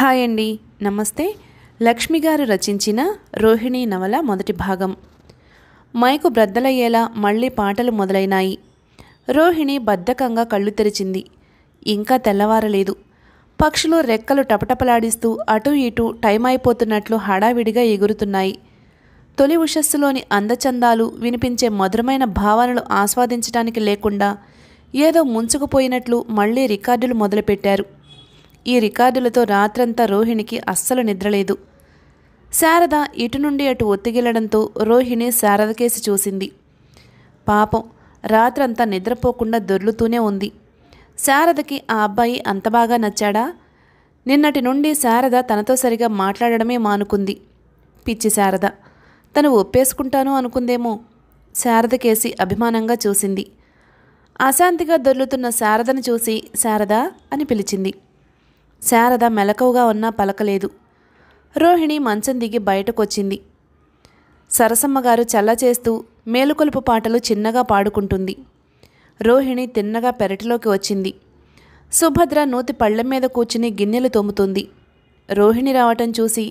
hi అండి నమస్తే లక్ష్మి గారు రచించిన రోహిణి నవల మొదటి భాగం మైకు బ్రద్దలయ్యేలా మళ్ళీ పాటలు మొదలైనాయి రోహిణి బద్ధకంగా కళ్ళు తెరిచింది ఇంకా తెల్లవారలేదు పక్షులు రెక్కలు టపటపలాడిస్తూ అటూ ఇటూ టైం అయిపోతున్నట్లు హడావిడిగా ఎగురుతున్నాయి తొలి ఉషస్సులోని అందచందాలు వినిపించే మధురమైన భావనలు ఆస్వాదించడానికి లేకుండా ఏదో ముంచుకుపోయినట్లు మళ్ళీ రికార్డులు మొదలుపెట్టారు ఈ రికార్డులతో రాత్రంతా రోహిణికి అస్సలు నిద్రలేదు శారద ఇటు నుండి అటు ఒత్తిగిలడంతో రోహిణి శారద కేసి చూసింది పాపం రాత్రంతా నిద్రపోకుండా దొర్లుతూనే ఉంది శారదకి ఆ అబ్బాయి అంత బాగా నచ్చాడా నిన్నటి నుండి శారద తనతో సరిగా మాట్లాడడమే మానుకుంది పిచ్చి శారద తను ఒప్పేసుకుంటాను అనుకుందేమో శారద కేసి అభిమానంగా చూసింది అశాంతిగా దొర్లుతున్న శారదను చూసి శారద అని పిలిచింది శారద మెలకువగా ఉన్నా పలకలేదు రోహిణి మంచం దిగి బయటకొచ్చింది సరసమ్మగారు చల్లచేస్తూ మేలుకొలుపు పాటలు చిన్నగా పాడుకుంటుంది రోహిణి తిన్నగా పెరటిలోకి వచ్చింది సుభద్ర నూతి పళ్ళెం మీద కూర్చుని గిన్నెలు తోముతుంది రోహిణి రావటం చూసి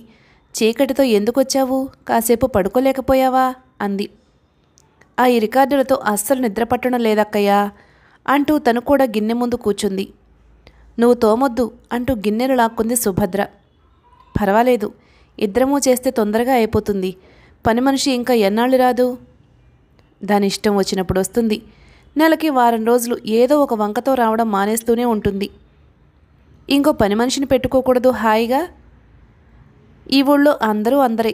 చీకటితో ఎందుకొచ్చావు కాసేపు పడుకోలేకపోయావా అంది ఆ ఈ రికార్డులతో అస్సలు నిద్రపట్టడం లేదక్కయ్యా అంటూ తను కూడా గిన్నె ముందు కూర్చుంది నువ్వు తోమొద్దు అంటూ గిన్నెలు లాక్కుంది సుభద్ర పర్వాలేదు ఇద్దరమూ చేస్తే తొందరగా అయిపోతుంది పని మనిషి ఇంకా ఎన్నాళ్ళు రాదు దాని ఇష్టం వచ్చినప్పుడు వస్తుంది నెలకి వారం రోజులు ఏదో ఒక వంకతో రావడం మానేస్తూనే ఉంటుంది ఇంకో పని మనిషిని పెట్టుకోకూడదు హాయిగా ఈ ఊళ్ళో అందరూ అందరే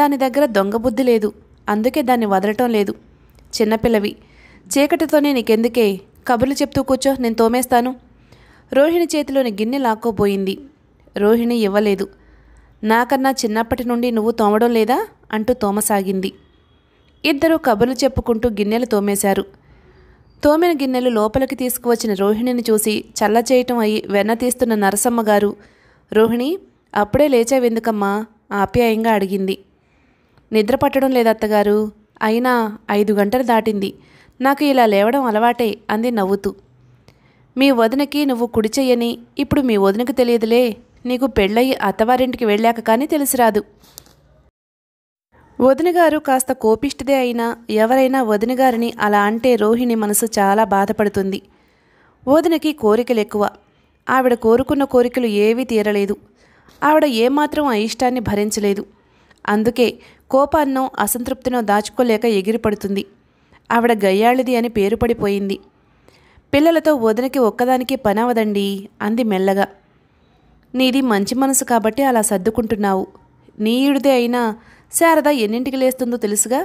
దాని దగ్గర దొంగ బుద్ధి లేదు అందుకే దాన్ని వదలటం లేదు చిన్నపిల్లవి చీకటితోనే నీకెందుకే కబుర్లు చెప్తూ కూర్చో నేను తోమేస్తాను రోహిణి చేతిలోని గిన్నె లాక్కోపోయింది రోహిణి ఇవ్వలేదు నాకన్నా చిన్నప్పటి నుండి నువ్వు తోమడం లేదా అంటూ తోమసాగింది ఇద్దరూ కబుర్లు చెప్పుకుంటూ గిన్నెలు తోమేశారు తోమిన గిన్నెలు లోపలికి తీసుకువచ్చిన రోహిణిని చూసి చల్ల చేయటం అయి వెన్న తీస్తున్న నరసమ్మ గారు రోహిణి అప్పుడే లేచావెందుకమ్మా ఆప్యాయంగా అడిగింది నిద్ర పట్టడం లేదత్తగారు అయినా ఐదు గంటలు దాటింది నాకు ఇలా లేవడం అలవాటే అంది నవ్వుతూ మీ వదినకి నువ్వు కుడి చెయ్యని ఇప్పుడు మీ వదినకు తెలియదులే నీకు పెళ్ళయి అత్తవారింటికి వెళ్ళాక కానీ తెలిసిరాదు వదినగారు కాస్త కోపిష్టిదే అయినా ఎవరైనా వదినగారిని అలా అంటే రోహిణి మనసు చాలా బాధపడుతుంది వదినకి కోరికలు ఎక్కువ ఆవిడ కోరుకున్న కోరికలు ఏవీ తీరలేదు ఆవిడ ఏమాత్రం ఆ ఇష్టాన్ని భరించలేదు అందుకే కోపాన్నో అసంతృప్తినో దాచుకోలేక ఎగిరిపడుతుంది ఆవిడ గయ్యాళిది అని పేరు పడిపోయింది పిల్లలతో వదినకి ఒక్కదానికి పనవదండి అంది మెల్లగా నీది మంచి మనసు కాబట్టి అలా సర్దుకుంటున్నావు నీయుడిదే అయినా శారద ఎన్నింటికి లేస్తుందో తెలుసుగా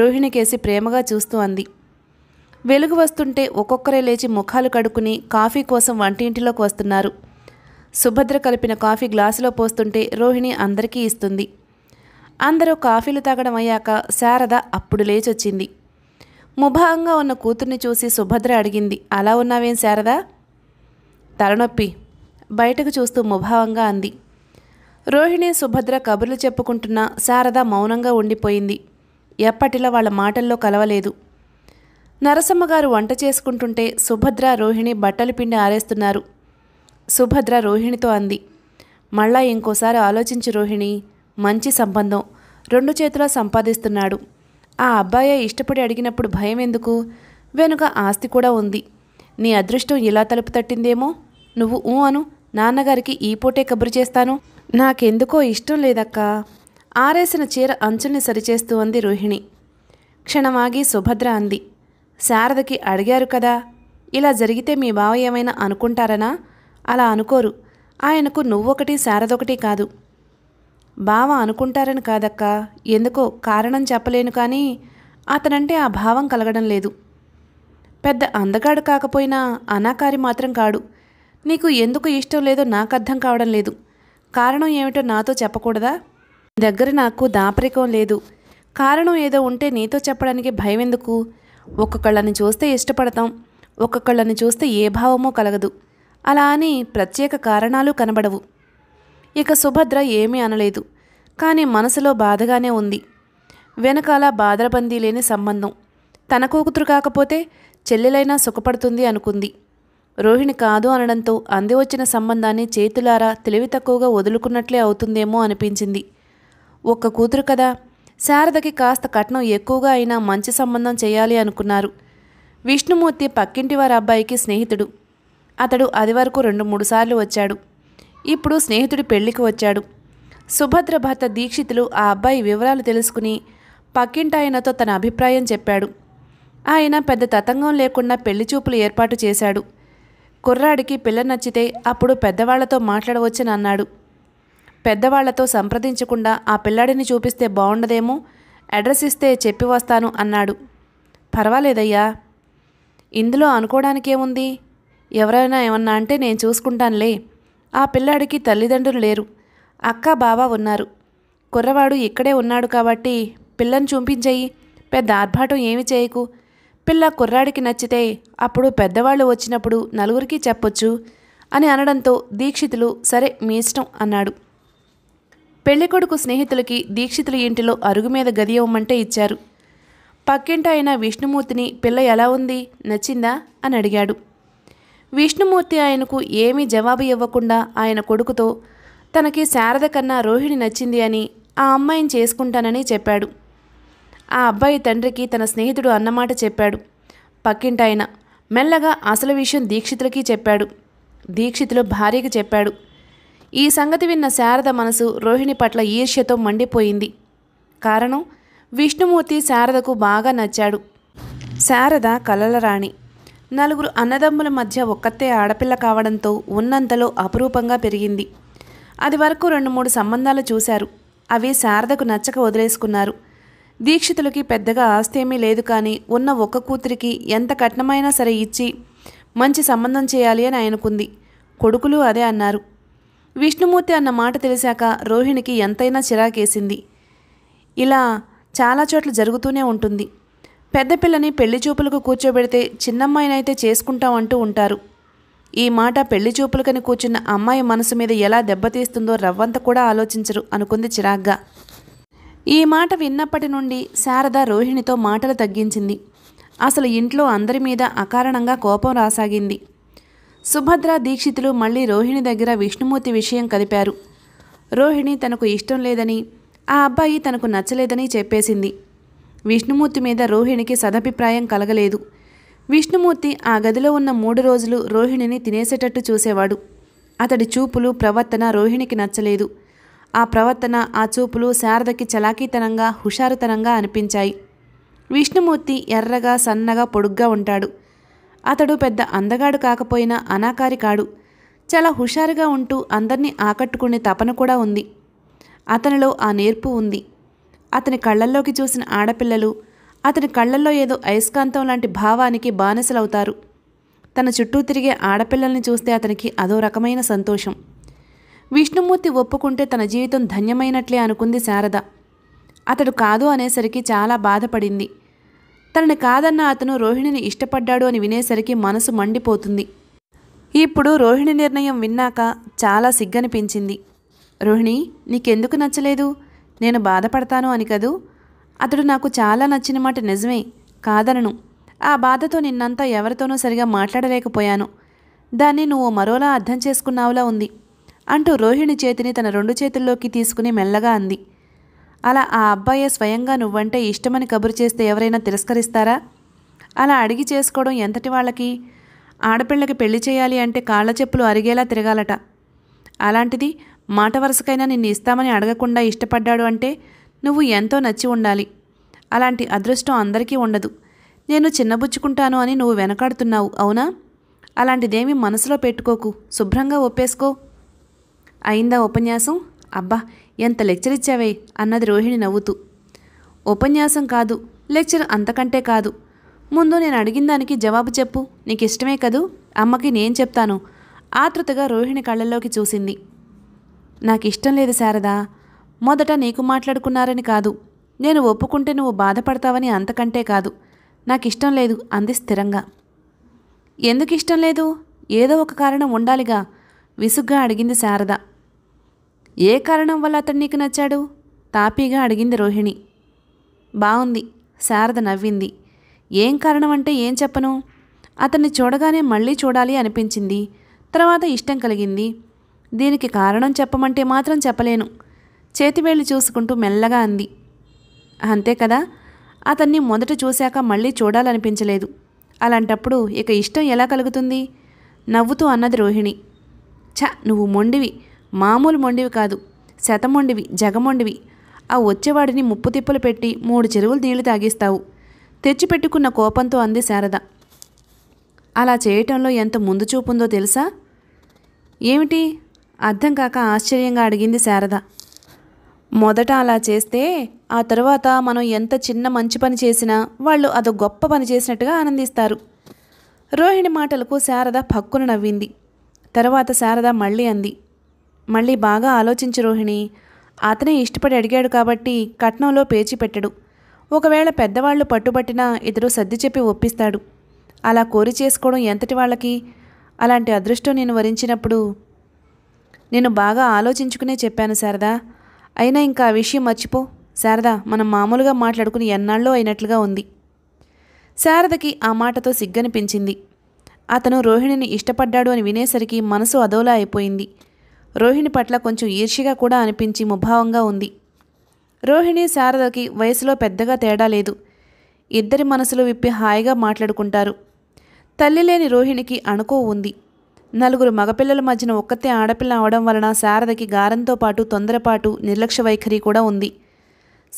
రోహిణికేసి ప్రేమగా చూస్తూ అంది వెలుగు వస్తుంటే ఒక్కొక్కరే లేచి ముఖాలు కడుక్కుని కాఫీ కోసం వంటింటిలోకి వస్తున్నారు సుభద్ర కలిపిన కాఫీ గ్లాసులో పోస్తుంటే రోహిణి అందరికీ ఇస్తుంది అందరూ కాఫీలు తాగడం అయ్యాక శారద అప్పుడు లేచొచ్చింది ముభాంగా ఉన్న కూతుర్ని చూసి సుభద్ర అడిగింది అలా ఉన్నావేం శారదా తలనొప్పి బయటకు చూస్తూ ముభావంగా అంది రోహిణి సుభద్ర కబుర్లు చెప్పుకుంటున్న శారద మౌనంగా ఉండిపోయింది ఎప్పటిలా వాళ్ళ మాటల్లో కలవలేదు నరసమ్మగారు వంట చేసుకుంటుంటే సుభద్ర రోహిణి బట్టలు పిండి ఆరేస్తున్నారు సుభద్ర రోహిణితో అంది మళ్ళా ఇంకోసారి ఆలోచించి రోహిణి మంచి సంబంధం రెండు చేతుల సంపాదిస్తున్నాడు ఆ అబ్బాయే ఇష్టపడి అడిగినప్పుడు భయం ఎందుకు వెనుక ఆస్తి కూడా ఉంది నీ అదృష్టం ఇలా తలుపు తట్టిందేమో నువ్వు ఊ అను నాన్నగారికి ఈ పూటే కబురు చేస్తాను నాకెందుకో ఇష్టం లేదక్కా ఆరేసిన చీర అంచుల్ని సరిచేస్తూ అంది రోహిణి క్షణమాగి సుభద్ర అంది శారదకి అడిగారు కదా ఇలా జరిగితే మీ బావ ఏమైనా అనుకుంటారనా అలా అనుకోరు ఆయనకు నువ్వొకటి శారదొకటి కాదు బావ అనుకుంటారని కాదక్క ఎందుకో కారణం చెప్పలేను కానీ అతనంటే ఆ భావం కలగడం లేదు పెద్ద అందగాడు కాకపోయినా అనాకారి మాత్రం కాడు నీకు ఎందుకు ఇష్టం లేదో నాకు అర్థం కావడం లేదు కారణం ఏమిటో నాతో చెప్పకూడదా దగ్గర నాకు దాపరికం లేదు కారణం ఏదో ఉంటే నీతో చెప్పడానికి భయం ఎందుకు ఒక్కొక్కళ్ళని చూస్తే ఇష్టపడతాం ఒక్కొక్కళ్ళని చూస్తే ఏ భావమో కలగదు అలా అని ప్రత్యేక కారణాలు కనబడవు ఇక సుభద్ర ఏమీ అనలేదు కానీ మనసులో బాధగానే ఉంది వెనకాల బాధరబందీ లేని సంబంధం తన కూతురు కాకపోతే చెల్లెలైనా సుఖపడుతుంది అనుకుంది రోహిణి కాదు అనడంతో అంది వచ్చిన సంబంధాన్ని చేతులారా తెలివి తక్కువగా వదులుకున్నట్లే అవుతుందేమో అనిపించింది ఒక్క కూతురు కదా శారదకి కాస్త కట్నం ఎక్కువగా అయినా మంచి సంబంధం చేయాలి అనుకున్నారు విష్ణుమూర్తి పక్కింటి వారి అబ్బాయికి స్నేహితుడు అతడు అది వరకు రెండు మూడు సార్లు వచ్చాడు ఇప్పుడు స్నేహితుడి పెళ్లికి వచ్చాడు సుభద్ర భర్త దీక్షితులు ఆ అబ్బాయి వివరాలు తెలుసుకుని పక్కింటాయనతో తన అభిప్రాయం చెప్పాడు ఆయన పెద్ద తతంగం లేకుండా పెళ్లి చూపులు ఏర్పాటు చేశాడు కుర్రాడికి పిల్ల నచ్చితే అప్పుడు పెద్దవాళ్లతో మాట్లాడవచ్చని అన్నాడు పెద్దవాళ్లతో సంప్రదించకుండా ఆ పిల్లాడిని చూపిస్తే బాగుండదేమో అడ్రస్ ఇస్తే చెప్పి వస్తాను అన్నాడు పర్వాలేదయ్యా ఇందులో అనుకోవడానికేముంది ఎవరైనా ఏమన్నా అంటే నేను చూసుకుంటానులే ఆ పిల్లాడికి తల్లిదండ్రులు లేరు అక్క బావ ఉన్నారు కుర్రవాడు ఇక్కడే ఉన్నాడు కాబట్టి పిల్లను చూపించేయి పెద్ద ఆర్భాటం ఏమి చేయకు పిల్ల కుర్రాడికి నచ్చితే అప్పుడు పెద్దవాళ్ళు వచ్చినప్పుడు నలుగురికి చెప్పొచ్చు అని అనడంతో దీక్షితులు సరే మీ ఇష్టం అన్నాడు పెళ్ళికొడుకు స్నేహితులకి దీక్షితుల ఇంటిలో అరుగు మీద గది ఇవ్వమంటే ఇచ్చారు పక్కింట అయిన విష్ణుమూర్తిని పిల్ల ఎలా ఉంది నచ్చిందా అని అడిగాడు విష్ణుమూర్తి ఆయనకు ఏమీ జవాబు ఇవ్వకుండా ఆయన కొడుకుతో తనకి శారద కన్నా రోహిణి నచ్చింది అని ఆ అమ్మాయిని చేసుకుంటానని చెప్పాడు ఆ అబ్బాయి తండ్రికి తన స్నేహితుడు అన్నమాట చెప్పాడు పక్కింటాయన మెల్లగా అసలు విషయం దీక్షితులకి చెప్పాడు దీక్షితులు భార్యకి చెప్పాడు ఈ సంగతి విన్న శారద మనసు రోహిణి పట్ల ఈర్ష్యతో మండిపోయింది కారణం విష్ణుమూర్తి శారదకు బాగా నచ్చాడు శారద కలలరాణి నలుగురు అన్నదమ్ముల మధ్య ఒక్కతే ఆడపిల్ల కావడంతో ఉన్నంతలో అపురూపంగా పెరిగింది అది వరకు రెండు మూడు సంబంధాలు చూశారు అవి శారదకు నచ్చక వదిలేసుకున్నారు దీక్షితులకి పెద్దగా ఏమీ లేదు కానీ ఉన్న ఒక్క కూతురికి ఎంత కఠినమైనా సరే ఇచ్చి మంచి సంబంధం చేయాలి అని ఆయనకుంది కొడుకులు అదే అన్నారు విష్ణుమూర్తి అన్న మాట తెలిసాక రోహిణికి ఎంతైనా చిరాకేసింది ఇలా చాలా చోట్ల జరుగుతూనే ఉంటుంది పెద్ద పిల్లని పెళ్లి చూపులకు కూర్చోబెడితే చిన్నమ్మాయినైతే చేసుకుంటాం అంటూ ఉంటారు ఈ మాట పెళ్లి చూపులకని కూర్చున్న అమ్మాయి మనసు మీద ఎలా దెబ్బతీస్తుందో రవ్వంత కూడా ఆలోచించరు అనుకుంది చిరాగ్గా ఈ మాట విన్నప్పటి నుండి శారద రోహిణితో మాటలు తగ్గించింది అసలు ఇంట్లో అందరి మీద అకారణంగా కోపం రాసాగింది సుభద్ర దీక్షితులు మళ్ళీ రోహిణి దగ్గర విష్ణుమూర్తి విషయం కలిపారు రోహిణి తనకు ఇష్టం లేదని ఆ అబ్బాయి తనకు నచ్చలేదని చెప్పేసింది విష్ణుమూర్తి మీద రోహిణికి సదభిప్రాయం కలగలేదు విష్ణుమూర్తి ఆ గదిలో ఉన్న మూడు రోజులు రోహిణిని తినేసేటట్టు చూసేవాడు అతడి చూపులు ప్రవర్తన రోహిణికి నచ్చలేదు ఆ ప్రవర్తన ఆ చూపులు శారదకి చలాకీతనంగా హుషారుతనంగా అనిపించాయి విష్ణుమూర్తి ఎర్రగా సన్నగా పొడుగ్గా ఉంటాడు అతడు పెద్ద అందగాడు కాకపోయినా అనాకారి కాడు చాలా హుషారుగా ఉంటూ అందరినీ ఆకట్టుకునే తపన కూడా ఉంది అతనిలో ఆ నేర్పు ఉంది అతని కళ్ళల్లోకి చూసిన ఆడపిల్లలు అతని కళ్ళల్లో ఏదో అయస్కాంతం లాంటి భావానికి బానిసలవుతారు తన చుట్టూ తిరిగే ఆడపిల్లల్ని చూస్తే అతనికి అదో రకమైన సంతోషం విష్ణుమూర్తి ఒప్పుకుంటే తన జీవితం ధన్యమైనట్లే అనుకుంది శారద అతడు కాదు అనేసరికి చాలా బాధపడింది తనని కాదన్న అతను రోహిణిని ఇష్టపడ్డాడు అని వినేసరికి మనసు మండిపోతుంది ఇప్పుడు రోహిణి నిర్ణయం విన్నాక చాలా సిగ్గనిపించింది రోహిణి నీకెందుకు నచ్చలేదు నేను బాధపడతాను అని కదూ అతడు నాకు చాలా నచ్చిన మాట నిజమే కాదనను ఆ బాధతో నిన్నంతా ఎవరితోనూ సరిగా మాట్లాడలేకపోయాను దాన్ని నువ్వు మరోలా అర్థం చేసుకున్నావులా ఉంది అంటూ రోహిణి చేతిని తన రెండు చేతుల్లోకి తీసుకుని మెల్లగా అంది అలా ఆ అబ్బాయే స్వయంగా నువ్వంటే ఇష్టమని కబురు చేస్తే ఎవరైనా తిరస్కరిస్తారా అలా అడిగి చేసుకోవడం ఎంతటి వాళ్ళకి ఆడపిల్లకి పెళ్లి చేయాలి అంటే కాళ్ళ చెప్పులు అరిగేలా తిరగాలట అలాంటిది మాట వరుసకైనా నిన్ను ఇస్తామని అడగకుండా ఇష్టపడ్డాడు అంటే నువ్వు ఎంతో నచ్చి ఉండాలి అలాంటి అదృష్టం అందరికీ ఉండదు నేను చిన్నబుచ్చుకుంటాను అని నువ్వు వెనకాడుతున్నావు అవునా అలాంటిదేమీ మనసులో పెట్టుకోకు శుభ్రంగా ఒప్పేసుకో అయిందా ఉపన్యాసం అబ్బా ఎంత లెక్చర్ ఇచ్చావే అన్నది రోహిణి నవ్వుతూ ఉపన్యాసం కాదు లెక్చర్ అంతకంటే కాదు ముందు నేను అడిగిన దానికి జవాబు చెప్పు నీకు ఇష్టమే కదూ అమ్మకి నేను చెప్తాను ఆతృతగా రోహిణి కళ్ళల్లోకి చూసింది నాకు ఇష్టం లేదు శారదా మొదట నీకు మాట్లాడుకున్నారని కాదు నేను ఒప్పుకుంటే నువ్వు బాధపడతావని అంతకంటే కాదు నాకు ఇష్టం లేదు అంది స్థిరంగా ఎందుకు ఇష్టం లేదు ఏదో ఒక కారణం ఉండాలిగా విసుగ్గా అడిగింది శారద ఏ కారణం వల్ల అతడు నీకు నచ్చాడు తాపీగా అడిగింది రోహిణి బావుంది శారద నవ్వింది ఏం కారణం అంటే ఏం చెప్పను అతన్ని చూడగానే మళ్ళీ చూడాలి అనిపించింది తర్వాత ఇష్టం కలిగింది దీనికి కారణం చెప్పమంటే మాత్రం చెప్పలేను చేతివేళ్ళు చూసుకుంటూ మెల్లగా అంది అంతే కదా అతన్ని మొదట చూశాక మళ్ళీ చూడాలనిపించలేదు అలాంటప్పుడు ఇక ఇష్టం ఎలా కలుగుతుంది నవ్వుతూ అన్నది రోహిణి ఛ నువ్వు మొండివి మామూలు మొండివి కాదు శతమొండివి జగమొండివి ఆ వచ్చేవాడిని ముప్పు పెట్టి మూడు చెరువులు నీళ్లు తాగిస్తావు తెచ్చిపెట్టుకున్న కోపంతో అంది శారద అలా చేయటంలో ఎంత ముందు చూపుందో తెలుసా ఏమిటి అర్థం కాక ఆశ్చర్యంగా అడిగింది శారద మొదట అలా చేస్తే ఆ తర్వాత మనం ఎంత చిన్న మంచి పని చేసినా వాళ్ళు అదో గొప్ప పని చేసినట్టుగా ఆనందిస్తారు రోహిణి మాటలకు శారద పక్కున నవ్వింది తర్వాత శారద మళ్ళీ అంది మళ్ళీ బాగా ఆలోచించి రోహిణి అతనే ఇష్టపడి అడిగాడు కాబట్టి కట్నంలో పేచి పెట్టడు ఒకవేళ పెద్దవాళ్ళు పట్టుబట్టినా ఇద్దరు సర్ది చెప్పి ఒప్పిస్తాడు అలా కోరి చేసుకోవడం ఎంతటి వాళ్ళకి అలాంటి అదృష్టం నేను వరించినప్పుడు నేను బాగా ఆలోచించుకునే చెప్పాను శారదా అయినా ఇంకా ఆ విషయం మర్చిపో శారదా మనం మామూలుగా మాట్లాడుకుని ఎన్నాళ్ళో అయినట్లుగా ఉంది శారదకి ఆ మాటతో సిగ్గనిపించింది అతను రోహిణిని ఇష్టపడ్డాడు అని వినేసరికి మనసు అదోలా అయిపోయింది రోహిణి పట్ల కొంచెం ఈర్ష్యగా కూడా అనిపించి ముభావంగా ఉంది రోహిణి శారదకి వయసులో పెద్దగా తేడా లేదు ఇద్దరి మనసులో విప్పి హాయిగా మాట్లాడుకుంటారు తల్లి లేని రోహిణికి అణుకో ఉంది నలుగురు మగపిల్లల మధ్యన ఒక్కతే ఆడపిల్ల అవడం వలన శారదకి గారంతో పాటు తొందరపాటు నిర్లక్ష్య వైఖరి కూడా ఉంది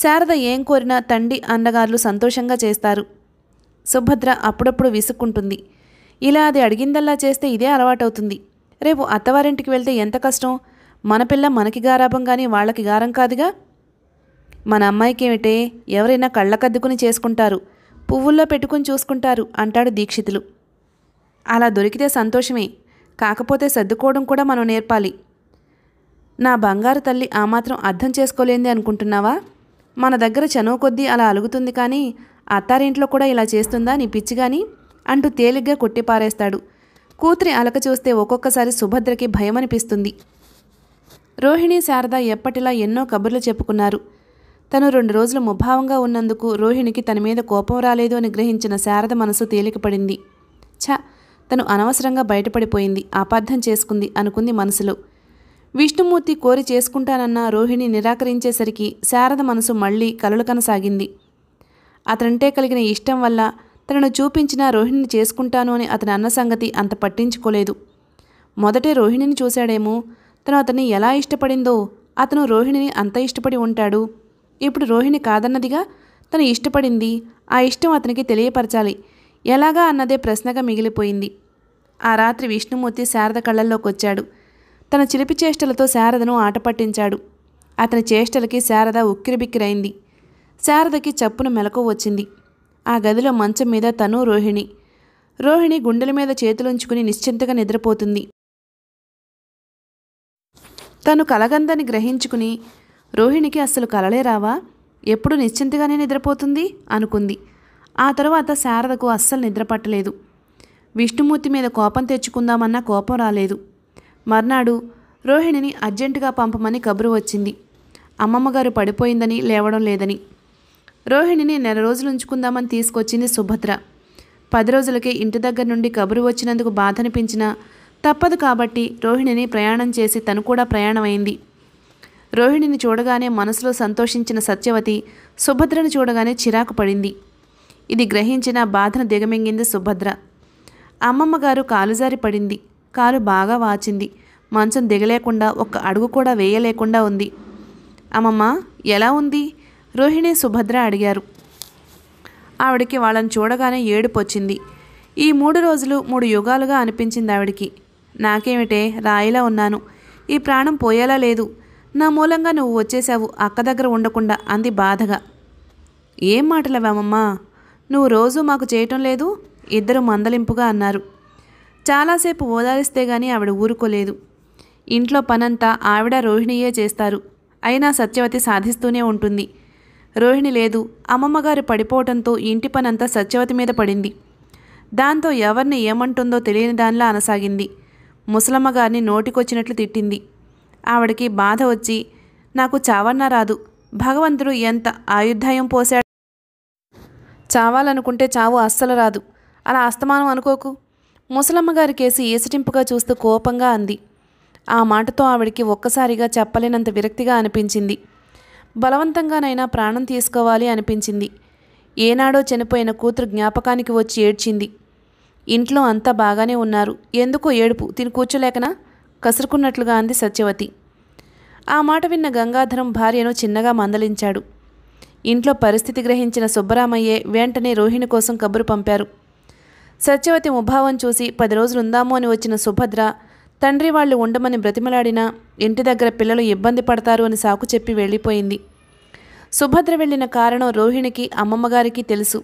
శారద ఏం కోరినా తండ్రి అన్నగారులు సంతోషంగా చేస్తారు సుభద్ర అప్పుడప్పుడు విసుక్కుంటుంది ఇలా అది అడిగిందల్లా చేస్తే ఇదే అలవాటవుతుంది రేపు అత్తవారింటికి వెళ్తే ఎంత కష్టం మన పిల్ల మనకి గారాభం కానీ వాళ్ళకి గారం కాదుగా మన అమ్మాయికి ఏమిటే ఎవరైనా కళ్ళకద్దుకుని చేసుకుంటారు పువ్వుల్లో పెట్టుకుని చూసుకుంటారు అంటాడు దీక్షితులు అలా దొరికితే సంతోషమే కాకపోతే సర్దుకోవడం కూడా మనం నేర్పాలి నా బంగారు తల్లి ఆ మాత్రం అర్థం చేసుకోలేంది అనుకుంటున్నావా మన దగ్గర చనువు కొద్దీ అలా అలుగుతుంది కానీ అత్తారింట్లో కూడా ఇలా చేస్తుందా నీ పిచ్చిగాని అంటూ తేలిగ్గా కొట్టిపారేస్తాడు కూతురి అలక చూస్తే ఒక్కొక్కసారి సుభద్రకి భయమనిపిస్తుంది రోహిణి శారద ఎప్పటిలా ఎన్నో కబుర్లు చెప్పుకున్నారు తను రెండు రోజులు ముభావంగా ఉన్నందుకు రోహిణికి తన మీద కోపం రాలేదు అని గ్రహించిన శారద మనసు తేలికపడింది ఛా తను అనవసరంగా బయటపడిపోయింది అపార్థం చేసుకుంది అనుకుంది మనసులో విష్ణుమూర్తి కోరి చేసుకుంటానన్న రోహిణి నిరాకరించేసరికి శారద మనసు మళ్లీ కలలు కనసాగింది అతనంటే కలిగిన ఇష్టం వల్ల తనను చూపించిన రోహిణిని చేసుకుంటాను అని అతని అన్న సంగతి అంత పట్టించుకోలేదు మొదటే రోహిణిని చూశాడేమో తను అతన్ని ఎలా ఇష్టపడిందో అతను రోహిణిని అంత ఇష్టపడి ఉంటాడు ఇప్పుడు రోహిణి కాదన్నదిగా తను ఇష్టపడింది ఆ ఇష్టం అతనికి తెలియపరచాలి ఎలాగా అన్నదే ప్రశ్నగా మిగిలిపోయింది ఆ రాత్రి విష్ణుమూర్తి శారద కళ్ళల్లోకి వచ్చాడు తన చిలిపి చేష్టలతో శారదను ఆట పట్టించాడు అతని చేష్టలకి శారద ఉక్కిరిబిక్కిరైంది శారదకి చప్పున మెలకు వచ్చింది ఆ గదిలో మంచం మీద తను రోహిణి రోహిణి గుండెల మీద చేతులుంచుకుని నిశ్చింతగా నిద్రపోతుంది తను కలగందని గ్రహించుకుని రోహిణికి అస్సలు కలలే రావా ఎప్పుడు నిశ్చింతగానే నిద్రపోతుంది అనుకుంది ఆ తర్వాత శారదకు అస్సలు నిద్రపట్టలేదు విష్ణుమూర్తి మీద కోపం తెచ్చుకుందామన్నా కోపం రాలేదు మర్నాడు రోహిణిని అర్జెంటుగా పంపమని కబురు వచ్చింది అమ్మమ్మగారు పడిపోయిందని లేవడం లేదని రోహిణిని నెల రోజులు ఉంచుకుందామని తీసుకొచ్చింది సుభద్ర పది రోజులకే ఇంటి దగ్గర నుండి కబురు వచ్చినందుకు బాధనిపించిన తప్పదు కాబట్టి రోహిణిని ప్రయాణం చేసి తను కూడా ప్రయాణమైంది రోహిణిని చూడగానే మనసులో సంతోషించిన సత్యవతి సుభద్రను చూడగానే చిరాకు పడింది ఇది గ్రహించిన బాధను దిగమింగింది సుభద్ర అమ్మమ్మగారు కాలుజారి పడింది కాలు బాగా వాచింది మంచం దిగలేకుండా ఒక్క అడుగు కూడా వేయలేకుండా ఉంది అమ్మమ్మ ఎలా ఉంది రోహిణి సుభద్ర అడిగారు ఆవిడికి వాళ్ళని చూడగానే ఏడుపు వచ్చింది ఈ మూడు రోజులు మూడు యుగాలుగా అనిపించింది ఆవిడికి నాకేమిటే రాయిలా ఉన్నాను ఈ ప్రాణం పోయేలా లేదు నా మూలంగా నువ్వు వచ్చేసావు అక్క దగ్గర ఉండకుండా అంది బాధగా ఏం మాటలవామమ్మా నువ్వు రోజు మాకు చేయటం లేదు ఇద్దరు మందలింపుగా అన్నారు చాలాసేపు ఓదారిస్తే గాని ఆవిడ ఊరుకోలేదు ఇంట్లో పనంతా ఆవిడ రోహిణియే చేస్తారు అయినా సత్యవతి సాధిస్తూనే ఉంటుంది రోహిణి లేదు అమ్మమ్మగారు పడిపోవడంతో ఇంటి పనంతా సత్యవతి మీద పడింది దాంతో ఎవరిని ఏమంటుందో తెలియని దానిలా అనసాగింది ముసలమ్మగారిని నోటికొచ్చినట్లు తిట్టింది ఆవిడకి బాధ వచ్చి నాకు చావన్నా రాదు భగవంతుడు ఎంత ఆయుద్ధాయం పోశాడు చావాలనుకుంటే చావు అస్సలు రాదు అలా అస్తమానం అనుకోకు ముసలమ్మగారి కేసి ఏసిటింపుగా చూస్తూ కోపంగా అంది ఆ మాటతో ఆవిడికి ఒక్కసారిగా చెప్పలేనంత విరక్తిగా అనిపించింది బలవంతంగానైనా ప్రాణం తీసుకోవాలి అనిపించింది ఏనాడో చనిపోయిన కూతురు జ్ఞాపకానికి వచ్చి ఏడ్చింది ఇంట్లో అంతా బాగానే ఉన్నారు ఎందుకో ఏడుపు తిని కూర్చోలేకనా కసురుకున్నట్లుగా అంది సత్యవతి ఆ మాట విన్న గంగాధరం భార్యను చిన్నగా మందలించాడు ఇంట్లో పరిస్థితి గ్రహించిన సుబ్బరామయ్యే వెంటనే రోహిణి కోసం కబురు పంపారు సత్యవతి ముభావం చూసి పది ఉందాము అని వచ్చిన సుభద్ర తండ్రి వాళ్ళు ఉండమని బ్రతిమలాడినా ఇంటి దగ్గర పిల్లలు ఇబ్బంది పడతారు అని సాకు చెప్పి వెళ్ళిపోయింది సుభద్ర వెళ్ళిన కారణం రోహిణికి అమ్మమ్మగారికి తెలుసు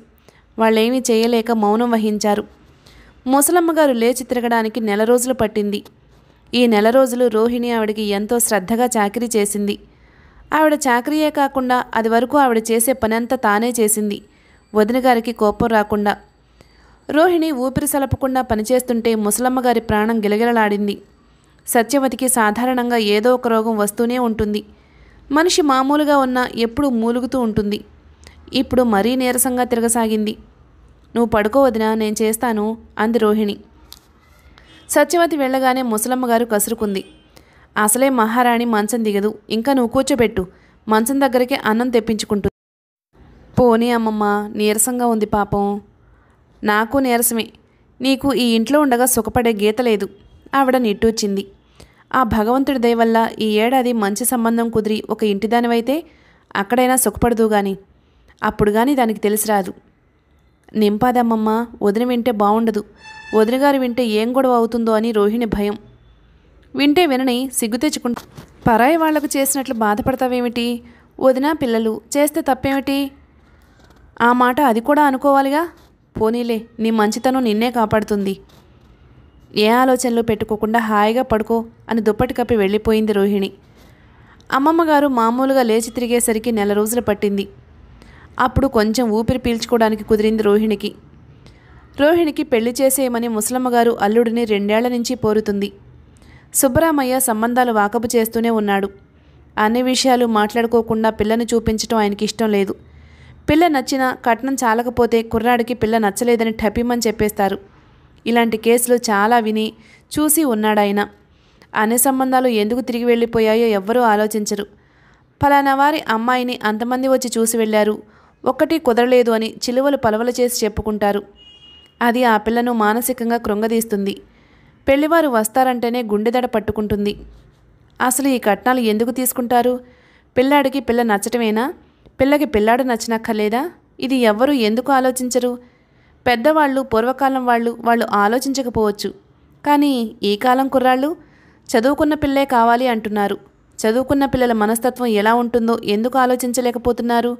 వాళ్ళేమీ చేయలేక మౌనం వహించారు ముసలమ్మగారు లేచి తిరగడానికి నెల రోజులు పట్టింది ఈ నెల రోజులు రోహిణి ఆవిడికి ఎంతో శ్రద్ధగా చాకరీ చేసింది ఆవిడ చాకరీయే కాకుండా అది వరకు ఆవిడ చేసే పనంతా తానే చేసింది వదిన గారికి కోపం రాకుండా రోహిణి ఊపిరి సలపకుండా పనిచేస్తుంటే ముసలమ్మగారి ప్రాణం గిలగిలలాడింది సత్యవతికి సాధారణంగా ఏదో ఒక రోగం వస్తూనే ఉంటుంది మనిషి మామూలుగా ఉన్న ఎప్పుడు మూలుగుతూ ఉంటుంది ఇప్పుడు మరీ నీరసంగా తిరగసాగింది నువ్వు పడుకోవదినా నేను చేస్తాను అంది రోహిణి సత్యవతి వెళ్ళగానే ముసలమ్మగారు కసురుకుంది అసలే మహారాణి మంచం దిగదు ఇంకా నువ్వు కూర్చోబెట్టు మంచం దగ్గరికి అన్నం తెప్పించుకుంటుంది పోనీ అమ్మమ్మ నీరసంగా ఉంది పాపం నాకు నీరసమే నీకు ఈ ఇంట్లో ఉండగా సుఖపడే గీత లేదు ఆవిడ నిట్టూచింది ఆ భగవంతుడి దయ వల్ల ఈ ఏడాది మంచి సంబంధం కుదిరి ఒక ఇంటిదానివైతే అక్కడైనా సుఖపడదు గాని అప్పుడు కానీ దానికి తెలిసిరాదు నింపాదమ్మమ్మ వదిన వింటే బాగుండదు వదినగారు వింటే ఏం గొడవ అవుతుందో అని రోహిణి భయం వింటే వినని సిగ్గు తెచ్చుకుంటా పరాయి వాళ్లకు చేసినట్లు బాధపడతావేమిటి వదినా పిల్లలు చేస్తే తప్పేమిటి ఆ మాట అది కూడా అనుకోవాలిగా పోనీలే నీ మంచితనం నిన్నే కాపాడుతుంది ఏ ఆలోచనలు పెట్టుకోకుండా హాయిగా పడుకో అని దుప్పటి కప్పి వెళ్ళిపోయింది రోహిణి అమ్మమ్మగారు మామూలుగా లేచి తిరిగేసరికి నెల రోజులు పట్టింది అప్పుడు కొంచెం ఊపిరి పీల్చుకోవడానికి కుదిరింది రోహిణికి రోహిణికి పెళ్లి చేసేయమని ముసలమ్మగారు అల్లుడిని రెండేళ్ల నుంచి పోరుతుంది సుబ్బరామయ్య సంబంధాలు వాకపు చేస్తూనే ఉన్నాడు అన్ని విషయాలు మాట్లాడుకోకుండా పిల్లని చూపించడం ఆయనకి ఇష్టం లేదు పిల్ల నచ్చినా కట్నం చాలకపోతే కుర్రాడికి పిల్ల నచ్చలేదని ఠపిమని చెప్పేస్తారు ఇలాంటి కేసులు చాలా విని చూసి ఉన్నాడాయన అన్ని సంబంధాలు ఎందుకు తిరిగి వెళ్ళిపోయాయో ఎవ్వరూ ఆలోచించరు ఫలానా వారి అమ్మాయిని అంతమంది వచ్చి చూసి వెళ్ళారు ఒక్కటి కుదరలేదు అని చిలువలు పలవలు చేసి చెప్పుకుంటారు అది ఆ పిల్లను మానసికంగా కృంగదీస్తుంది పెళ్లివారు వస్తారంటేనే గుండెదడ పట్టుకుంటుంది అసలు ఈ కట్నాలు ఎందుకు తీసుకుంటారు పిల్లాడికి పిల్ల నచ్చటమేనా పిల్లకి పిల్లాడు నచ్చినక్కర్లేదా ఇది ఎవ్వరూ ఎందుకు ఆలోచించరు పెద్దవాళ్ళు పూర్వకాలం వాళ్ళు వాళ్ళు ఆలోచించకపోవచ్చు కానీ ఈ కాలం కుర్రాళ్ళు చదువుకున్న పిల్లే కావాలి అంటున్నారు చదువుకున్న పిల్లల మనస్తత్వం ఎలా ఉంటుందో ఎందుకు ఆలోచించలేకపోతున్నారు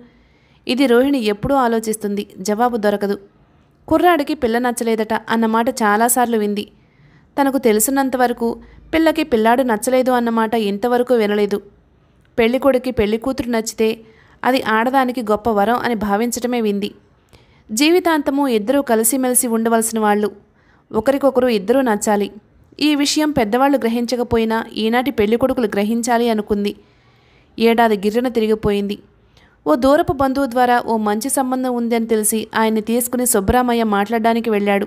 ఇది రోహిణి ఎప్పుడూ ఆలోచిస్తుంది జవాబు దొరకదు కుర్రాడికి పిల్ల నచ్చలేదట అన్నమాట చాలాసార్లు వింది తనకు తెలిసినంతవరకు పిల్లకి పిల్లాడు నచ్చలేదు అన్నమాట ఇంతవరకు వినలేదు పెళ్ళికొడుకి పెళ్ళికూతురు నచ్చితే అది ఆడదానికి గొప్ప వరం అని భావించటమే వింది జీవితాంతము ఇద్దరూ కలిసిమెలిసి ఉండవలసిన వాళ్ళు ఒకరికొకరు ఇద్దరూ నచ్చాలి ఈ విషయం పెద్దవాళ్ళు గ్రహించకపోయినా ఈనాటి పెళ్ళికొడుకులు గ్రహించాలి అనుకుంది ఏడాది గిర్రెన తిరిగిపోయింది ఓ దూరపు బంధువు ద్వారా ఓ మంచి సంబంధం ఉందని తెలిసి ఆయన్ని తీసుకుని సుబ్బరామయ్య మాట్లాడడానికి వెళ్ళాడు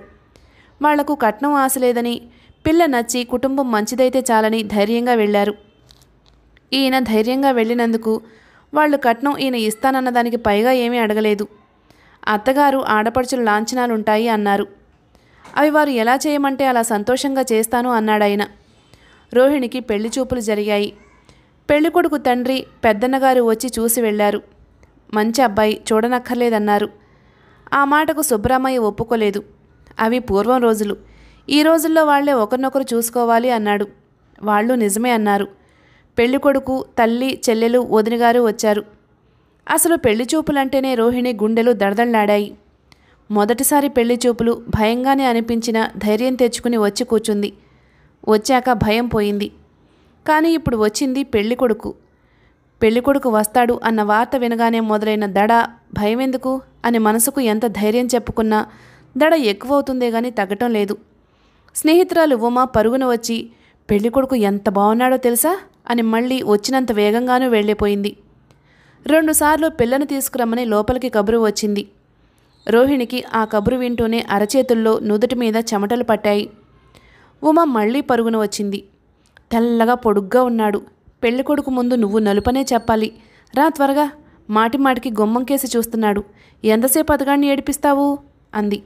వాళ్లకు కట్నం ఆశ లేదని పిల్ల నచ్చి కుటుంబం మంచిదైతే చాలని ధైర్యంగా వెళ్లారు ఈయన ధైర్యంగా వెళ్ళినందుకు వాళ్ళు కట్నం ఈయన ఇస్తానన్న దానికి పైగా ఏమీ అడగలేదు అత్తగారు ఆడపడుచుల లాంఛనాలుంటాయి అన్నారు అవి వారు ఎలా చేయమంటే అలా సంతోషంగా చేస్తాను అన్నాడాయన రోహిణికి పెళ్లి చూపులు జరిగాయి పెళ్ళికొడుకు తండ్రి పెద్దన్నగారు వచ్చి చూసి వెళ్లారు మంచి అబ్బాయి చూడనక్కర్లేదన్నారు ఆ మాటకు సుబ్రహ్మయ్య ఒప్పుకోలేదు అవి పూర్వం రోజులు ఈ రోజుల్లో వాళ్లే ఒకరినొకరు చూసుకోవాలి అన్నాడు వాళ్ళు నిజమే అన్నారు పెళ్లి కొడుకు తల్లి చెల్లెలు వదినగారు వచ్చారు అసలు పెళ్లి చూపులంటేనే రోహిణి గుండెలు దడదళ్లాడాయి మొదటిసారి పెళ్లి చూపులు భయంగానే అనిపించిన ధైర్యం తెచ్చుకుని వచ్చి కూర్చుంది వచ్చాక భయం పోయింది కానీ ఇప్పుడు వచ్చింది పెళ్లి కొడుకు పెళ్లి కొడుకు వస్తాడు అన్న వార్త వినగానే మొదలైన దడ భయమెందుకు అని మనసుకు ఎంత ధైర్యం చెప్పుకున్నా దడ ఎక్కువవుతుందే గాని తగ్గటం లేదు స్నేహితురాలు ఉమా పరుగున వచ్చి పెళ్ళికొడుకు ఎంత బాగున్నాడో తెలుసా అని మళ్ళీ వచ్చినంత వేగంగానూ వెళ్ళిపోయింది రెండుసార్లు పిల్లను తీసుకురమ్మని లోపలికి కబురు వచ్చింది రోహిణికి ఆ కబురు వింటూనే అరచేతుల్లో నుదుటి మీద చెమటలు పట్టాయి ఉమ మళ్ళీ పరుగున వచ్చింది తెల్లగా పొడుగ్గా ఉన్నాడు పెళ్ళికొడుకు ముందు నువ్వు నలుపనే చెప్పాలి రా త్వరగా మాటిమాటికి గుమ్మం కేసి చూస్తున్నాడు ఎంతసేపు అతగాడిని ఏడిపిస్తావు అంది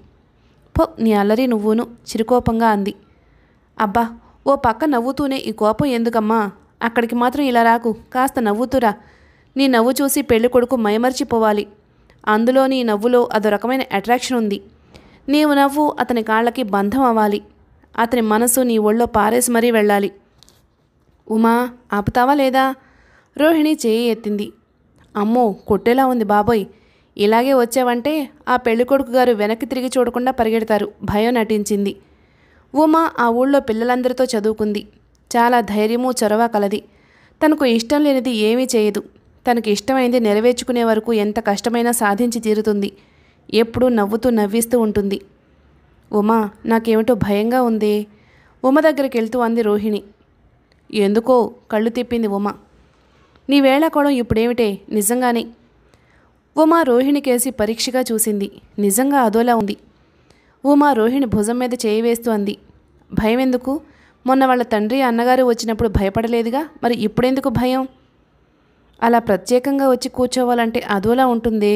పో నీ అల్లరి నువ్వును చిరుకోపంగా అంది అబ్బా ఓ పక్క నవ్వుతూనే ఈ కోపం ఎందుకమ్మా అక్కడికి మాత్రం ఇలా రాకు కాస్త నవ్వుతురా నీ నవ్వు చూసి పెళ్లి కొడుకు మయమర్చిపోవాలి అందులో నీ నవ్వులో అదో రకమైన అట్రాక్షన్ ఉంది నీవు నవ్వు అతని కాళ్ళకి బంధం అవ్వాలి అతని మనసు నీ ఒళ్ళో పారేసి మరీ వెళ్ళాలి ఉమా ఆపుతావా లేదా రోహిణి చేయి ఎత్తింది అమ్మో కొట్టేలా ఉంది బాబోయ్ ఇలాగే వచ్చావంటే ఆ పెళ్ళికొడుకు గారు వెనక్కి తిరిగి చూడకుండా పరిగెడతారు భయం నటించింది ఉమా ఆ ఊళ్ళో పిల్లలందరితో చదువుకుంది చాలా ధైర్యము చొరవ కలది తనకు ఇష్టం లేనిది ఏమీ చేయదు తనకి ఇష్టమైంది నెరవేర్చుకునే వరకు ఎంత కష్టమైనా సాధించి తీరుతుంది ఎప్పుడూ నవ్వుతూ నవ్విస్తూ ఉంటుంది ఉమా నాకేమిటో భయంగా ఉంది ఉమ దగ్గరికి వెళ్తూ అంది రోహిణి ఎందుకో కళ్ళు తిప్పింది ఉమ నీ కోణం ఇప్పుడేమిటే నిజంగానే ఉమా రోహిణి కేసి పరీక్షగా చూసింది నిజంగా అదోలా ఉంది ఉమా రోహిణి భుజం మీద చేయి వేస్తూ అంది భయం ఎందుకు మొన్న వాళ్ళ తండ్రి అన్నగారు వచ్చినప్పుడు భయపడలేదుగా మరి ఇప్పుడెందుకు భయం అలా ప్రత్యేకంగా వచ్చి కూర్చోవాలంటే అదోలా ఉంటుందే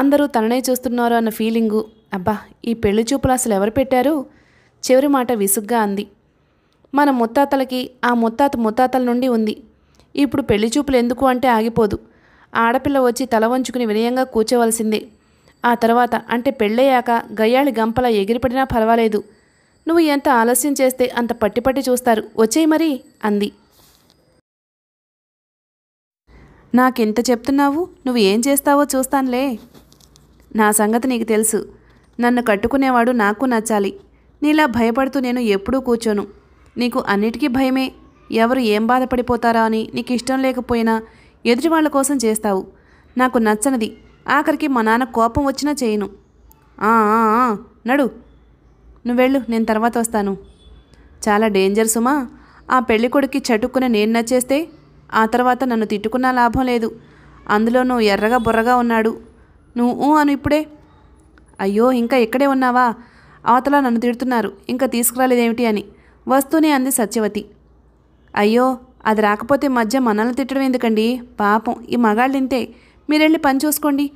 అందరూ తననే చూస్తున్నారు అన్న ఫీలింగు అబ్బా ఈ పెళ్లి చూపులు అసలు ఎవరు పెట్టారు చివరి మాట విసుగ్గా అంది మన ముత్తాతలకి ఆ ముత్తాత ముత్తాతల నుండి ఉంది ఇప్పుడు పెళ్లి చూపులు ఎందుకు అంటే ఆగిపోదు ఆడపిల్ల వచ్చి తల వంచుకుని వినయంగా కూర్చోవలసిందే ఆ తర్వాత అంటే పెళ్ళయ్యాక గయ్యాళి గంపలా ఎగిరిపడినా పర్వాలేదు నువ్వు ఎంత ఆలస్యం చేస్తే అంత పట్టిపట్టి చూస్తారు వచ్చేయి మరి అంది నాకెంత చెప్తున్నావు నువ్వు ఏం చేస్తావో చూస్తానులే నా సంగతి నీకు తెలుసు నన్ను కట్టుకునేవాడు నాకు నచ్చాలి నీలా భయపడుతూ నేను ఎప్పుడూ కూర్చోను నీకు అన్నిటికీ భయమే ఎవరు ఏం బాధపడిపోతారా అని నీకు ఇష్టం లేకపోయినా ఎదుటి వాళ్ళ కోసం చేస్తావు నాకు నచ్చనిది ఆఖరికి మా నాన్న కోపం వచ్చినా చేయను నడు నువ్వెళ్ళు నేను తర్వాత వస్తాను చాలా డేంజర్ సుమా ఆ పెళ్ళికొడుకి చటుక్కుని నేను నచ్చేస్తే ఆ తర్వాత నన్ను తిట్టుకున్నా లాభం లేదు అందులో నువ్వు ఎర్రగా బుర్రగా ఉన్నాడు నువ్వు అను ఇప్పుడే అయ్యో ఇంకా ఇక్కడే ఉన్నావా అవతల నన్ను తిడుతున్నారు ఇంకా తీసుకురాలేదేమిటి అని వస్తూనే అంది సత్యవతి అయ్యో అది రాకపోతే మధ్య మనల్ని తిట్టడం ఎందుకండి పాపం ఈ మగాళ్ళు ఇంతే మీరెళ్ళి పని చూసుకోండి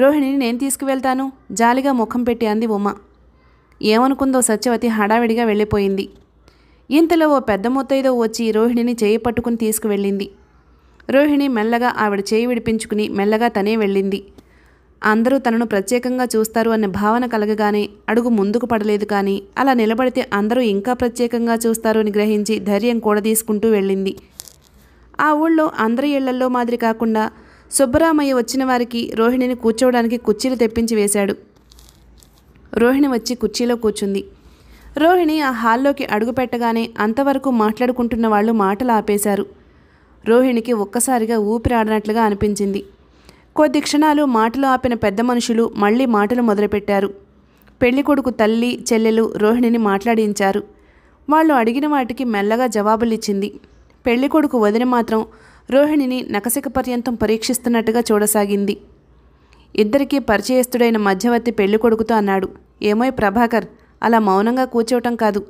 రోహిణిని నేను తీసుకువెళ్తాను జాలిగా ముఖం పెట్టి అంది ఉమ ఏమనుకుందో సత్యవతి హడావిడిగా వెళ్ళిపోయింది ఇంతలో ఓ పెద్ద మొత్తైదో వచ్చి రోహిణిని చేయి పట్టుకుని తీసుకువెళ్ళింది రోహిణి మెల్లగా ఆవిడ చేయి విడిపించుకుని మెల్లగా తనే వెళ్ళింది అందరూ తనను ప్రత్యేకంగా చూస్తారు అన్న భావన కలగగానే అడుగు ముందుకు పడలేదు కానీ అలా నిలబడితే అందరూ ఇంకా ప్రత్యేకంగా చూస్తారు అని గ్రహించి ధైర్యం కూడా తీసుకుంటూ వెళ్ళింది ఆ ఊళ్ళో అందరి ఇళ్లల్లో మాదిరి కాకుండా సుబ్బరామయ్య వచ్చిన వారికి రోహిణిని కూర్చోవడానికి కుర్చీలు తెప్పించి వేశాడు రోహిణి వచ్చి కుర్చీలో కూర్చుంది రోహిణి ఆ హాల్లోకి అడుగుపెట్టగానే అంతవరకు మాట్లాడుకుంటున్న వాళ్ళు మాటలు ఆపేశారు రోహిణికి ఒక్కసారిగా ఊపిరి ఆడినట్లుగా అనిపించింది కొద్ది క్షణాలు మాటలు ఆపిన పెద్ద మనుషులు మళ్ళీ మాటలు మొదలుపెట్టారు పెళ్లికొడుకు తల్లి చెల్లెలు రోహిణిని మాట్లాడించారు వాళ్ళు అడిగిన వాటికి మెల్లగా జవాబులిచ్చింది పెళ్లికొడుకు వదిన మాత్రం రోహిణిని నకసిక పర్యంతం పరీక్షిస్తున్నట్టుగా చూడసాగింది ఇద్దరికీ పరిచయస్తుడైన మధ్యవర్తి పెళ్లికొడుకుతో అన్నాడు ఏమోయ్ ప్రభాకర్ అలా మౌనంగా కూర్చోవటం కాదు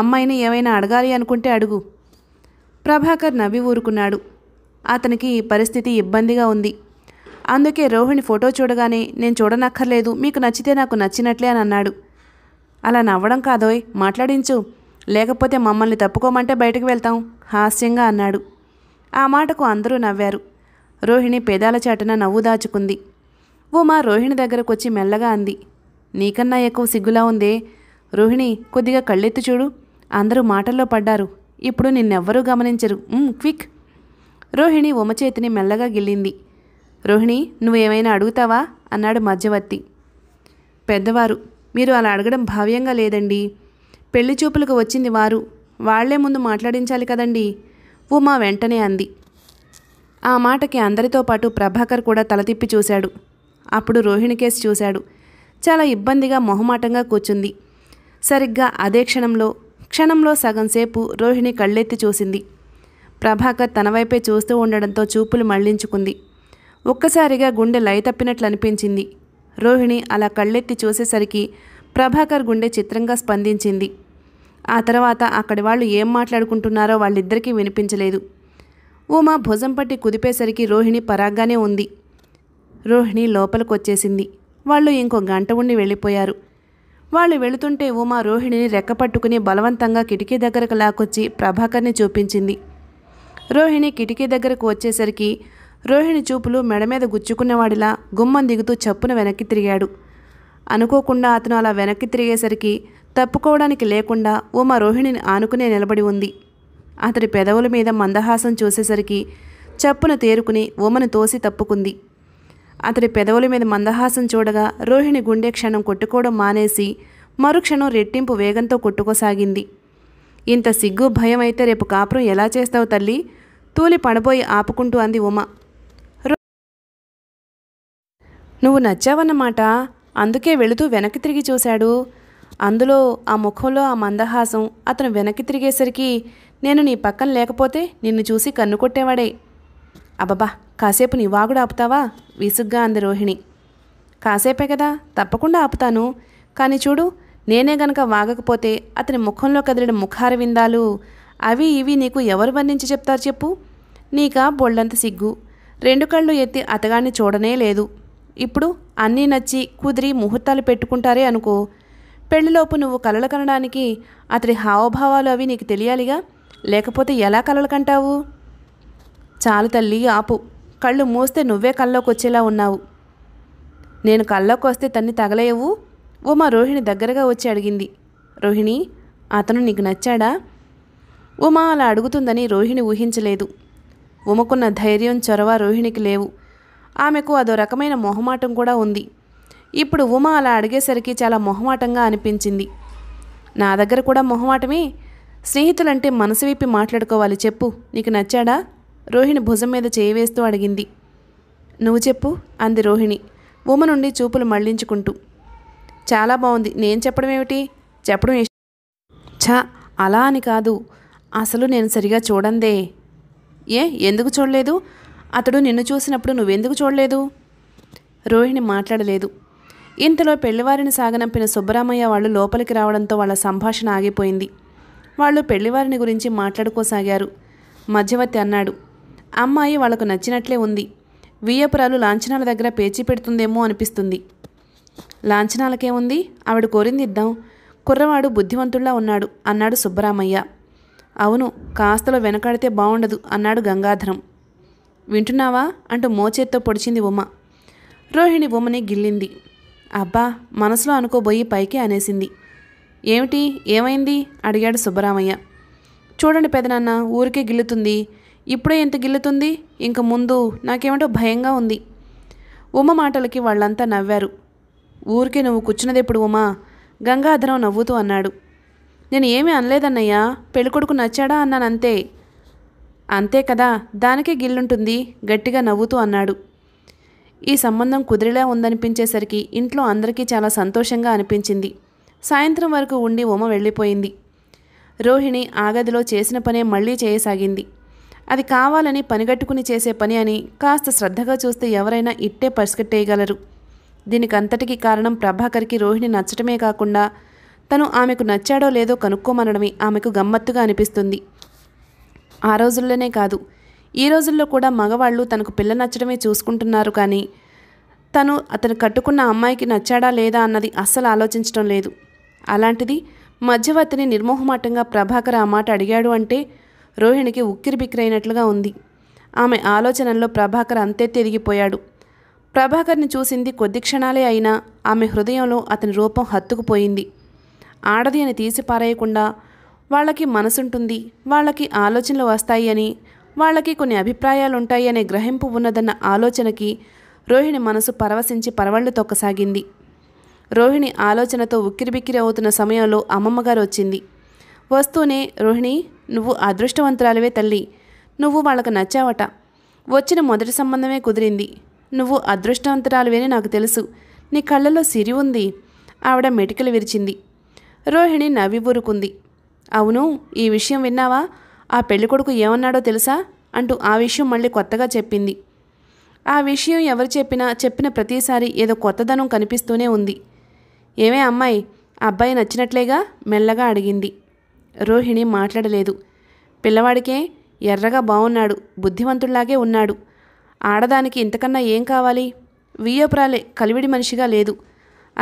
అమ్మాయిని ఏమైనా అడగాలి అనుకుంటే అడుగు ప్రభాకర్ నవ్వి ఊరుకున్నాడు అతనికి ఈ పరిస్థితి ఇబ్బందిగా ఉంది అందుకే రోహిణి ఫోటో చూడగానే నేను చూడనక్కర్లేదు మీకు నచ్చితే నాకు నచ్చినట్లే అని అన్నాడు అలా నవ్వడం కాదోయ్ మాట్లాడించు లేకపోతే మమ్మల్ని తప్పుకోమంటే బయటకు వెళ్తాం హాస్యంగా అన్నాడు ఆ మాటకు అందరూ నవ్వారు రోహిణి పేదాల చాటున నవ్వు దాచుకుంది ఉమా రోహిణి దగ్గరకు వచ్చి మెల్లగా అంది నీకన్నా ఎక్కువ సిగ్గులా ఉందే రోహిణి కొద్దిగా కళ్ళెత్తి చూడు అందరూ మాటల్లో పడ్డారు ఇప్పుడు నిన్నెవ్వరూ గమనించరు క్విక్ రోహిణి ఉమ చేతిని మెల్లగా గిల్లింది రోహిణి నువ్వేమైనా అడుగుతావా అన్నాడు మధ్యవర్తి పెద్దవారు మీరు అలా అడగడం భావ్యంగా లేదండి పెళ్లి చూపులకు వచ్చింది వారు వాళ్లే ముందు మాట్లాడించాలి కదండి ఉమా వెంటనే అంది ఆ మాటకి అందరితో పాటు ప్రభాకర్ కూడా తలతిప్పి చూశాడు అప్పుడు రోహిణి కేసు చూశాడు చాలా ఇబ్బందిగా మొహమాటంగా కూర్చుంది సరిగ్గా అదే క్షణంలో క్షణంలో సగం సేపు రోహిణి కళ్ళెత్తి చూసింది ప్రభాకర్ తన వైపే చూస్తూ ఉండడంతో చూపులు మళ్లించుకుంది ఒక్కసారిగా గుండె లయతప్పినట్లు అనిపించింది రోహిణి అలా కళ్ళెత్తి చూసేసరికి ప్రభాకర్ గుండె చిత్రంగా స్పందించింది ఆ తర్వాత అక్కడి వాళ్ళు ఏం మాట్లాడుకుంటున్నారో వాళ్ళిద్దరికీ వినిపించలేదు ఉమా భుజం పట్టి కుదిపేసరికి రోహిణి పరాగ్గానే ఉంది రోహిణి లోపలికొచ్చేసింది వాళ్ళు ఇంకో గంట ఉండి వెళ్ళిపోయారు వాళ్ళు వెళుతుంటే ఉమా రోహిణిని రెక్కపట్టుకుని బలవంతంగా కిటికీ దగ్గరకు లాకొచ్చి ప్రభాకర్ని చూపించింది రోహిణి కిటికీ దగ్గరకు వచ్చేసరికి రోహిణి చూపులు మెడ మీద గుచ్చుకున్నవాడిలా గుమ్మం దిగుతూ చప్పున వెనక్కి తిరిగాడు అనుకోకుండా అతను అలా వెనక్కి తిరిగేసరికి తప్పుకోవడానికి లేకుండా ఉమా రోహిణిని ఆనుకునే నిలబడి ఉంది అతడి పెదవుల మీద మందహాసం చూసేసరికి చప్పున తేరుకుని ఉమను తోసి తప్పుకుంది అతడి పెదవుల మీద మందహాసం చూడగా రోహిణి గుండె క్షణం కొట్టుకోవడం మానేసి మరుక్షణం రెట్టింపు వేగంతో కొట్టుకోసాగింది ఇంత సిగ్గు భయం అయితే రేపు కాపురం ఎలా చేస్తావు తల్లి తూలి పడబోయి ఆపుకుంటూ అంది ఉమ నువ్వు నచ్చావన్నమాట అందుకే వెళుతూ వెనక్కి తిరిగి చూశాడు అందులో ఆ ముఖంలో ఆ మందహాసం అతను వెనక్కి తిరిగేసరికి నేను నీ పక్కన లేకపోతే నిన్ను చూసి కన్ను కొట్టేవాడే అబ్బబ్బా కాసేపు నీ వాగుడు ఆపుతావా విసుగ్గా అంది రోహిణి కాసేపే కదా తప్పకుండా ఆపుతాను కానీ చూడు నేనే గనక వాగకపోతే అతని ముఖంలో కదిలిన ముఖార విందాలు అవి ఇవి నీకు ఎవరు వర్ణించి చెప్తారు చెప్పు నీకా బొళ్ళంత సిగ్గు రెండు కళ్ళు ఎత్తి అతగాన్ని చూడనే లేదు ఇప్పుడు అన్నీ నచ్చి కుదిరి ముహూర్తాలు పెట్టుకుంటారే అనుకో పెళ్లిలోపు నువ్వు కలలు కనడానికి అతడి హావభావాలు అవి నీకు తెలియాలిగా లేకపోతే ఎలా కలలు కంటావు చాలు తల్లి ఆపు కళ్ళు మూస్తే నువ్వే కళ్ళోకి వచ్చేలా ఉన్నావు నేను కళ్ళోకి వస్తే తన్ని ఓ ఉమా రోహిణి దగ్గరగా వచ్చి అడిగింది రోహిణి అతను నీకు నచ్చాడా ఉమా అలా అడుగుతుందని రోహిణి ఊహించలేదు ఉమకున్న ధైర్యం చొరవ రోహిణికి లేవు ఆమెకు అదో రకమైన మొహమాటం కూడా ఉంది ఇప్పుడు ఉమ అలా అడిగేసరికి చాలా మొహమాటంగా అనిపించింది నా దగ్గర కూడా మొహమాటమే స్నేహితులంటే మనసు విప్పి మాట్లాడుకోవాలి చెప్పు నీకు నచ్చాడా రోహిణి భుజం మీద చేయవేస్తూ అడిగింది నువ్వు చెప్పు అంది రోహిణి ఉమ నుండి చూపులు మళ్లించుకుంటూ చాలా బాగుంది నేను చెప్పడం ఏమిటి చెప్పడం ఛా అలా అని కాదు అసలు నేను సరిగా చూడందే ఏ ఎందుకు చూడలేదు అతడు నిన్ను చూసినప్పుడు నువ్వెందుకు చూడలేదు రోహిణి మాట్లాడలేదు ఇంతలో పెళ్లివారిని సాగనంపిన సుబ్బరామయ్య వాళ్ళు లోపలికి రావడంతో వాళ్ళ సంభాషణ ఆగిపోయింది వాళ్ళు పెళ్లివారిని గురించి మాట్లాడుకోసాగారు మధ్యవర్తి అన్నాడు అమ్మాయి వాళ్ళకు నచ్చినట్లే ఉంది వియ్యపురాలు లాంఛనాల దగ్గర పేచీ పెడుతుందేమో అనిపిస్తుంది లాంఛనాలకేముంది ఆవిడ కోరింది ఇద్దాం కుర్రవాడు బుద్ధివంతుల్లా ఉన్నాడు అన్నాడు సుబ్బరామయ్య అవును కాస్తలో వెనకాడితే బాగుండదు అన్నాడు గంగాధరం వింటున్నావా అంటూ మోచేత్తో పొడిచింది ఉమ రోహిణి ఉమని గిల్లింది అబ్బా మనసులో అనుకోబోయి పైకి అనేసింది ఏమిటి ఏమైంది అడిగాడు సుబ్బరామయ్య చూడండి పెదనాన్న ఊరికే గిల్లుతుంది ఇప్పుడే ఎంత గిల్లుతుంది ఇంక ముందు నాకేమిటో భయంగా ఉంది ఉమ మాటలకి వాళ్ళంతా నవ్వారు ఊరికే నువ్వు కూర్చున్నదెప్పుడు ఉమా గంగాధరం నవ్వుతూ అన్నాడు నేను ఏమీ అనలేదన్నయ్యా పెళ్ళికొడుకు నచ్చాడా అన్నానంతే అంతే కదా దానికే గిల్లుంటుంది గట్టిగా నవ్వుతూ అన్నాడు ఈ సంబంధం కుదిరిలా ఉందనిపించేసరికి ఇంట్లో అందరికీ చాలా సంతోషంగా అనిపించింది సాయంత్రం వరకు ఉండి ఉమ వెళ్ళిపోయింది రోహిణి ఆగదిలో చేసిన పనే మళ్లీ చేయసాగింది అది కావాలని పనిగట్టుకుని చేసే పని అని కాస్త శ్రద్ధగా చూస్తే ఎవరైనా ఇట్టే పరిస్కట్టేయగలరు దీనికంతటికీ కారణం ప్రభాకర్కి రోహిణి నచ్చటమే కాకుండా తను ఆమెకు నచ్చాడో లేదో కనుక్కోమనడమే ఆమెకు గమ్మత్తుగా అనిపిస్తుంది ఆ రోజుల్లోనే కాదు ఈ రోజుల్లో కూడా మగవాళ్ళు తనకు పిల్ల నచ్చడమే చూసుకుంటున్నారు కానీ తను అతను కట్టుకున్న అమ్మాయికి నచ్చాడా లేదా అన్నది అస్సలు ఆలోచించడం లేదు అలాంటిది మధ్యవర్తిని నిర్మోహమాటంగా ప్రభాకర్ ఆ మాట అడిగాడు అంటే రోహిణికి ఉక్కిరి బిక్కిరైనట్లుగా ఉంది ఆమె ఆలోచనల్లో ప్రభాకర్ అంతే తిరిగిపోయాడు ప్రభాకర్ని చూసింది కొద్ది క్షణాలే అయినా ఆమె హృదయంలో అతని రూపం హత్తుకుపోయింది ఆడది అని తీసిపారేయకుండా వాళ్ళకి మనసుంటుంది వాళ్ళకి ఆలోచనలు వస్తాయి అని వాళ్ళకి కొన్ని అభిప్రాయాలు ఉంటాయి అనే గ్రహింపు ఉన్నదన్న ఆలోచనకి రోహిణి మనసు పరవశించి పరవళ్ళు తొక్కసాగింది రోహిణి ఆలోచనతో ఉక్కిరిబిక్కిరి అవుతున్న సమయంలో అమ్మమ్మగారు వచ్చింది వస్తూనే రోహిణి నువ్వు అదృష్టవంతురాలివే తల్లి నువ్వు వాళ్ళకు నచ్చావట వచ్చిన మొదటి సంబంధమే కుదిరింది నువ్వు అదృష్టవంతురాలువేని నాకు తెలుసు నీ కళ్ళలో సిరి ఉంది ఆవిడ మెటికలు విరిచింది రోహిణి నవ్వి ఊరుకుంది అవును ఈ విషయం విన్నావా ఆ పెళ్ళికొడుకు ఏమన్నాడో తెలుసా అంటూ ఆ విషయం మళ్ళీ కొత్తగా చెప్పింది ఆ విషయం ఎవరు చెప్పినా చెప్పిన ప్రతిసారి ఏదో కొత్తదనం కనిపిస్తూనే ఉంది ఏమే అమ్మాయి అబ్బాయి నచ్చినట్లేగా మెల్లగా అడిగింది రోహిణి మాట్లాడలేదు పిల్లవాడికే ఎర్రగా బాగున్నాడు బుద్ధిమంతుడిలాగే ఉన్నాడు ఆడదానికి ఇంతకన్నా ఏం కావాలి వియోపురాలే కలివిడి మనిషిగా లేదు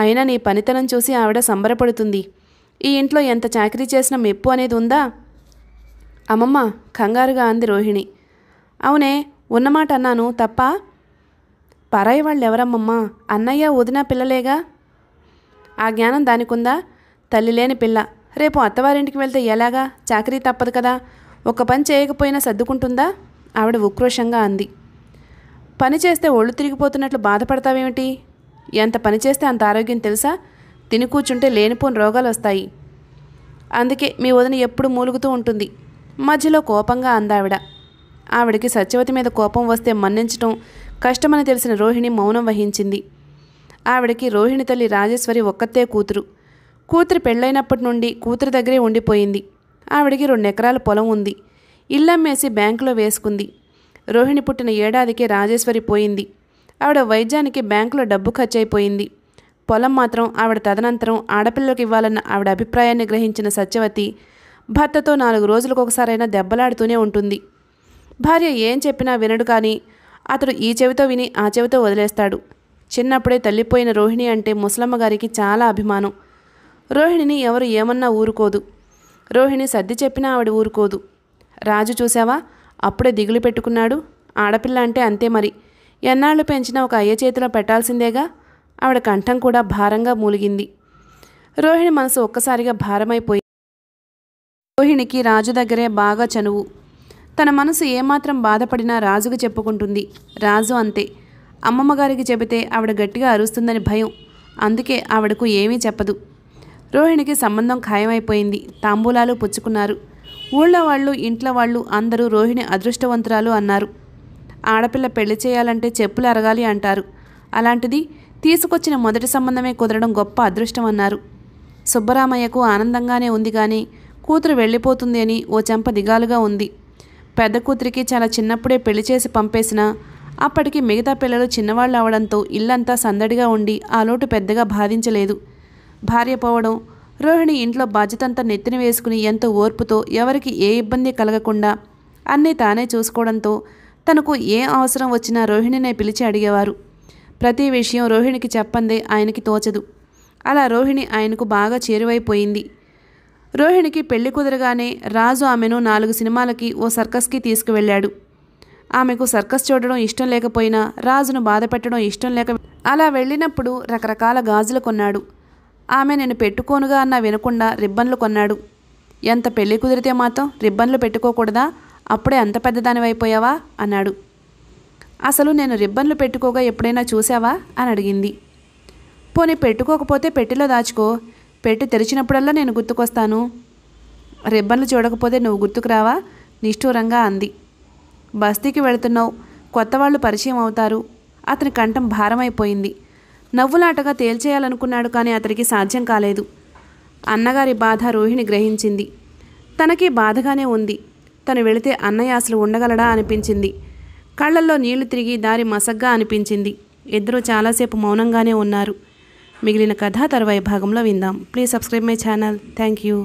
అయినా నీ పనితనం చూసి ఆవిడ సంబరపడుతుంది ఈ ఇంట్లో ఎంత చాకరీ చేసిన మెప్పు అనేది ఉందా అమ్మమ్మ కంగారుగా అంది రోహిణి అవునే ఉన్నమాట అన్నాను తప్ప పరాయి వాళ్ళు ఎవరమ్మమ్మా అన్నయ్య వదిన పిల్లలేగా ఆ జ్ఞానం దానికుందా తల్లి లేని పిల్ల రేపు అత్తవారింటికి వెళ్తే ఎలాగా చాకరీ తప్పదు కదా ఒక పని చేయకపోయినా సర్దుకుంటుందా ఆవిడ ఉక్రోషంగా అంది పని చేస్తే ఒళ్ళు తిరిగిపోతున్నట్లు బాధపడతావేమిటి ఎంత పని చేస్తే అంత ఆరోగ్యం తెలుసా తిని కూర్చుంటే లేనిపోని రోగాలు వస్తాయి అందుకే మీ వదిన ఎప్పుడు మూలుగుతూ ఉంటుంది మధ్యలో కోపంగా అందావిడ ఆవిడకి సత్యవతి మీద కోపం వస్తే మన్నించటం కష్టమని తెలిసిన రోహిణి మౌనం వహించింది ఆవిడకి రోహిణి తల్లి రాజేశ్వరి ఒక్కతే కూతురు కూతురు పెళ్ళైనప్పటి నుండి కూతురు దగ్గరే ఉండిపోయింది ఆవిడకి రెండు ఎకరాల పొలం ఉంది ఇల్లమ్మేసి బ్యాంకులో వేసుకుంది రోహిణి పుట్టిన ఏడాదికే రాజేశ్వరి పోయింది ఆవిడ వైద్యానికి బ్యాంకులో డబ్బు ఖర్చయిపోయింది పొలం మాత్రం ఆవిడ తదనంతరం ఆడపిల్లకు ఇవ్వాలన్న ఆవిడ అభిప్రాయాన్ని గ్రహించిన సత్యవతి భర్తతో నాలుగు రోజులకు ఒకసారైనా దెబ్బలాడుతూనే ఉంటుంది భార్య ఏం చెప్పినా వినడు కానీ అతడు ఈ చెవితో విని ఆ చెవితో వదిలేస్తాడు చిన్నప్పుడే తల్లిపోయిన రోహిణి అంటే ముసలమ్మ గారికి చాలా అభిమానం రోహిణిని ఎవరు ఏమన్నా ఊరుకోదు రోహిణి సర్ది చెప్పినా ఆవిడ ఊరుకోదు రాజు చూసావా అప్పుడే దిగులు పెట్టుకున్నాడు ఆడపిల్ల అంటే అంతే మరి ఎన్నాళ్ళు పెంచినా ఒక అయ్య చేతిలో పెట్టాల్సిందేగా ఆవిడ కంఠం కూడా భారంగా మూలిగింది రోహిణి మనసు ఒక్కసారిగా భారమైపోయి రోహిణికి రాజు దగ్గరే బాగా చనువు తన మనసు ఏమాత్రం బాధపడినా రాజుకు చెప్పుకుంటుంది రాజు అంతే అమ్మమ్మగారికి చెబితే ఆవిడ గట్టిగా అరుస్తుందని భయం అందుకే ఆవిడకు ఏమీ చెప్పదు రోహిణికి సంబంధం ఖాయమైపోయింది తాంబూలాలు పుచ్చుకున్నారు ఊళ్ళో వాళ్ళు ఇంట్లో వాళ్ళు అందరూ రోహిణి అదృష్టవంతురాలు అన్నారు ఆడపిల్ల పెళ్లి చేయాలంటే చెప్పులు అరగాలి అంటారు అలాంటిది తీసుకొచ్చిన మొదటి సంబంధమే కుదరడం గొప్ప అదృష్టం అన్నారు సుబ్బరామయ్యకు ఆనందంగానే ఉంది కానీ కూతురు వెళ్ళిపోతుంది అని ఓ చెంప దిగాలుగా ఉంది పెద్ద కూతురికి చాలా చిన్నప్పుడే పెళ్లి చేసి పంపేసినా అప్పటికి మిగతా పిల్లలు చిన్నవాళ్ళు అవడంతో ఇల్లంతా సందడిగా ఉండి ఆ లోటు పెద్దగా బాధించలేదు భార్య పోవడం రోహిణి ఇంట్లో బాధ్యతంతా నెత్తిన వేసుకుని ఎంతో ఓర్పుతో ఎవరికి ఏ ఇబ్బంది కలగకుండా అన్నీ తానే చూసుకోవడంతో తనకు ఏ అవసరం వచ్చినా రోహిణినే పిలిచి అడిగేవారు ప్రతి విషయం రోహిణికి చెప్పందే ఆయనకి తోచదు అలా రోహిణి ఆయనకు బాగా చేరువైపోయింది రోహిణికి పెళ్లి కుదరగానే రాజు ఆమెను నాలుగు సినిమాలకి ఓ సర్కస్కి తీసుకువెళ్ళాడు ఆమెకు సర్కస్ చూడడం ఇష్టం లేకపోయినా రాజును బాధ పెట్టడం ఇష్టం లేక అలా వెళ్ళినప్పుడు రకరకాల గాజులు కొన్నాడు ఆమె నేను పెట్టుకోనుగా అన్న వినకుండా రిబ్బన్లు కొన్నాడు ఎంత పెళ్లి కుదిరితే మాత్రం రిబ్బన్లు పెట్టుకోకూడదా అప్పుడే అంత పెద్దదానివైపోయావా అన్నాడు అసలు నేను రిబ్బన్లు పెట్టుకోగా ఎప్పుడైనా చూసావా అని అడిగింది పోనీ పెట్టుకోకపోతే పెట్టిలో దాచుకో పెట్టి తెరిచినప్పుడల్లా నేను గుర్తుకొస్తాను రిబ్బన్లు చూడకపోతే నువ్వు గుర్తుకురావా నిష్ఠూరంగా అంది బస్తీకి వెళుతున్నావు కొత్త వాళ్ళు పరిచయం అవుతారు అతని కంఠం భారమైపోయింది నవ్వులాటగా తేల్చేయాలనుకున్నాడు కానీ అతనికి సాధ్యం కాలేదు అన్నగారి బాధ రోహిణి గ్రహించింది తనకి బాధగానే ఉంది తను వెళితే అన్నయ్య అసలు ఉండగలడా అనిపించింది కళ్ళల్లో నీళ్లు తిరిగి దారి మసగ్గా అనిపించింది ఇద్దరూ చాలాసేపు మౌనంగానే ఉన్నారు మిగిలిన కథ తర్వాయి భాగంలో విందాం please subscribe my channel thank you